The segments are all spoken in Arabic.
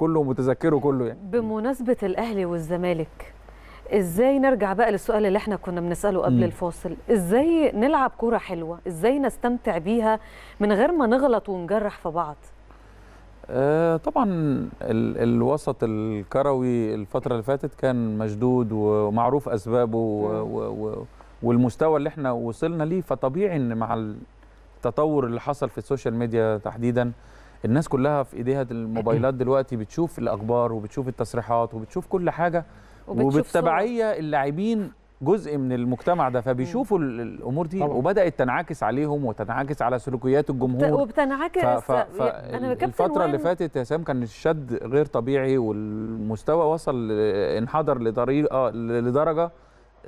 كله متذكره كله يعني بمناسبه الاهلي والزمالك ازاي نرجع بقى للسؤال اللي احنا كنا بنساله قبل الفاصل ازاي نلعب كوره حلوه ازاي نستمتع بيها من غير ما نغلط ونجرح في بعض آه طبعا ال الوسط الكروي الفتره اللي فاتت كان مشدود ومعروف اسبابه و والمستوى اللي احنا وصلنا ليه فطبيعي ان مع التطور اللي حصل في السوشيال ميديا تحديدا الناس كلها في ايديها الموبايلات دلوقتي بتشوف الاخبار وبتشوف التصريحات وبتشوف كل حاجه وبالتبعيه اللاعبين جزء من المجتمع ده فبيشوفوا الامور دي طبعا. وبدات تنعكس عليهم وتنعكس على سلوكيات الجمهور وبتنعكس ف... ف... ف... انا الفتره اللي فاتت يا سام كان الشد غير طبيعي والمستوى وصل انحدر لطريقه آه، لدرجه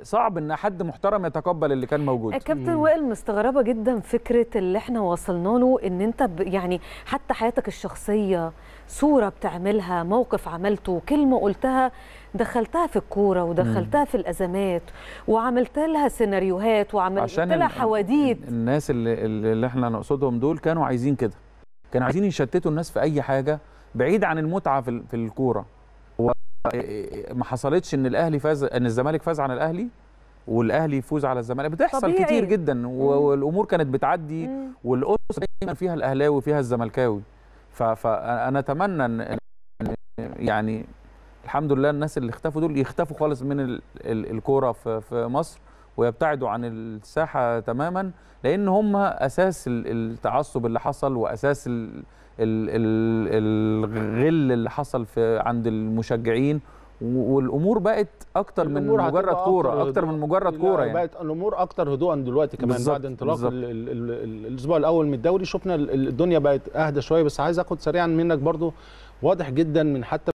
صعب ان حد محترم يتقبل اللي كان موجود آه، كابتن وائل مستغربه جدا فكره اللي احنا وصلنا له ان انت يعني حتى حياتك الشخصيه صوره بتعملها موقف عملته كلمه قلتها دخلتها في الكوره ودخلتها مم. في الازمات وعملت لها سيناريوهات وعملت لها حواديت الناس اللي, اللي احنا نقصدهم دول كانوا عايزين كده كانوا عايزين يشتتوا الناس في اي حاجه بعيد عن المتعه في الكوره ما حصلتش ان الاهلي فاز ان الزمالك فاز عن الاهلي والاهلي يفوز على الزمالك بتحصل طبيعي. كتير جدا والامور كانت بتعدي والاسس دايما فيها الاهلاوي وفيها الزملكاوي فانا اتمنى ان يعني الحمد لله الناس اللي اختفوا دول يختفوا خالص من الكوره في مصر ويبتعدوا عن الساحه تماما لان هم اساس التعصب اللي حصل واساس الغل اللي حصل في عند المشجعين والامور بقت اكتر من مجرد كوره اكتر من مجرد كوره يعني بقت الامور اكتر هدوءا دلوقتي كمان بالزبط بعد انطلاق الاسبوع الاول من الدوري شفنا الدنيا بقت اهدى شويه بس عايز اخد سريعا منك برضو واضح جدا من حتى